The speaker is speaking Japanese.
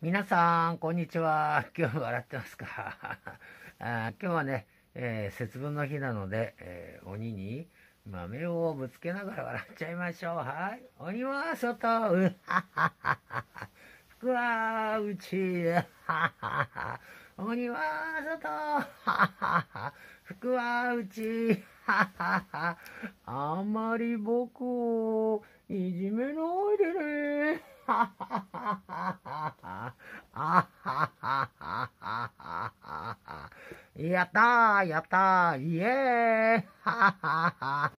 皆さん、こんにちは。今日も笑ってますか あ今日はね、えー、節分の日なので、えー、鬼に豆をぶつけながら笑っちゃいましょう。はい。鬼は外、うははっは。福は内、うははは。鬼は外、はっは。福は内、ははは。あんまり僕をいじめないでね。はははは。やったーやったーイエーイ